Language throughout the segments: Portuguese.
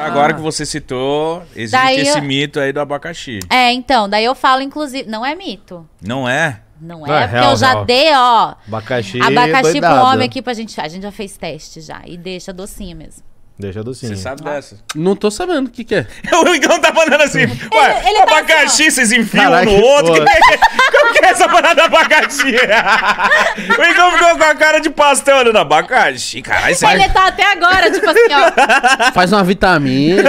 Agora que ah. você citou, existe daí esse eu... mito aí do abacaxi. É, então, daí eu falo, inclusive. Não é mito. Não é? Não é, é porque real, eu já real. dei, ó. Abacaxi. Abacaxi doidado. pro homem aqui pra gente. A gente já fez teste já. E deixa docinho mesmo. Deixa docinho. Você sabe ah. dessa? Não tô sabendo o que, que é. o Igão tá falando assim. Ué, ele tá abacaxi, assim, vocês enfiam Caraca, um no outro. Que que é? Como que é essa parada abacaxi? o Igão ficou com a cara de pastel olhando abacaxi. Caralho, sério. É ele tá até agora, tipo assim, ó. Faz uma vitamina.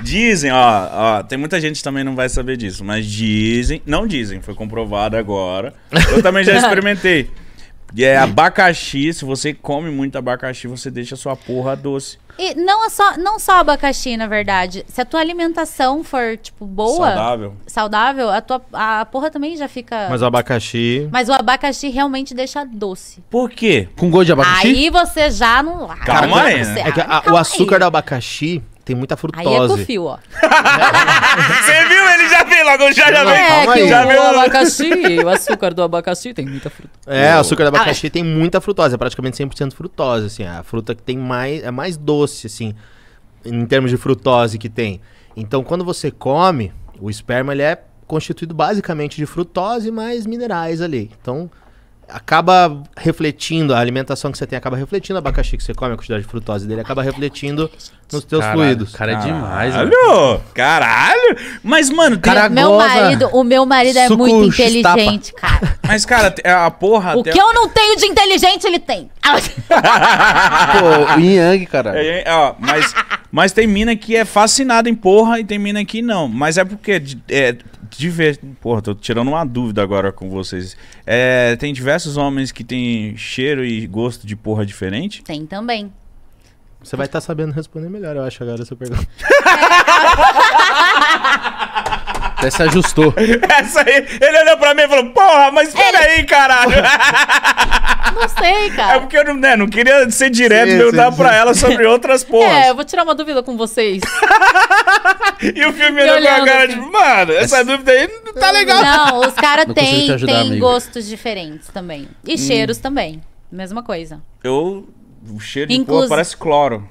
dizem, ó, ó, tem muita gente que também não vai saber disso, mas dizem. Não dizem, foi comprovado agora. Eu também já experimentei. E é abacaxi, se você come muito abacaxi, você deixa a sua porra doce. E não, é só, não só abacaxi, na verdade. Se a tua alimentação for, tipo, boa. Saudável. Saudável, a tua a porra também já fica. Mas o abacaxi. Mas o abacaxi realmente deixa doce. Por quê? Com gosto de abacaxi? Aí você já não. Calma, Calma aí. Né? É que a, ah, o açúcar aí. do abacaxi tem muita frutose. Aí é cofio, ó. Você viu? Ele já veio logo, já, já veio. É, que já o veio abacaxi, o açúcar do abacaxi tem muita frutose. É, o açúcar do ah, abacaxi ah, tem muita frutose, é praticamente 100% frutose, assim. É a fruta que tem mais, é mais doce, assim, em termos de frutose que tem. Então, quando você come, o esperma, ele é constituído basicamente de frutose mais minerais ali. Então, acaba refletindo, a alimentação que você tem acaba refletindo, o abacaxi que você come, a quantidade de frutose dele acaba refletindo nos teus caralho, fluidos. Cara, é demais, Caralho! Mano. Caralho! Mas, mano, tem... meu marido, o meu marido é muito inteligente, estapa. cara. Mas, cara, a porra... O que a... eu não tenho de inteligente, ele tem. Pô, o Yang, cara. É, é ó, mas mas tem mina que é fascinada em porra e tem mina que não. Mas é porque é, diver... Porra, tô tirando uma dúvida agora com vocês. É, tem diversos homens que têm cheiro e gosto de porra diferente? Tem também. Você vai estar tá sabendo responder melhor, eu acho, agora essa pergunta. Até se ajustou. Essa aí, ele olhou pra mim e falou, porra, mas peraí, ele... caralho. Não sei, é cara. É porque eu não, né, não queria ser direto e perguntar pra ela sobre outras é, porras. É, eu vou tirar uma dúvida com vocês. e o filme olhou com a cara de mano, essa dúvida aí não tá legal. Não, os caras têm gostos diferentes também. E hum. cheiros também. Mesma coisa. Eu. O cheiro de Inclus... parece cloro.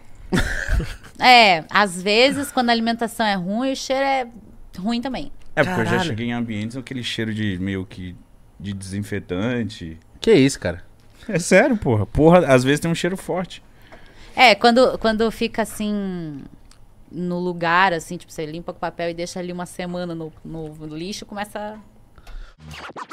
É, às vezes, quando a alimentação é ruim, o cheiro é ruim também. É, porque Caralho. eu já cheguei em ambientes com aquele cheiro de meio que de desinfetante. Que isso, cara? É sério, porra. Porra, às vezes tem um cheiro forte. É, quando, quando fica assim no lugar, assim, tipo, você limpa com papel e deixa ali uma semana no, no lixo, começa. A...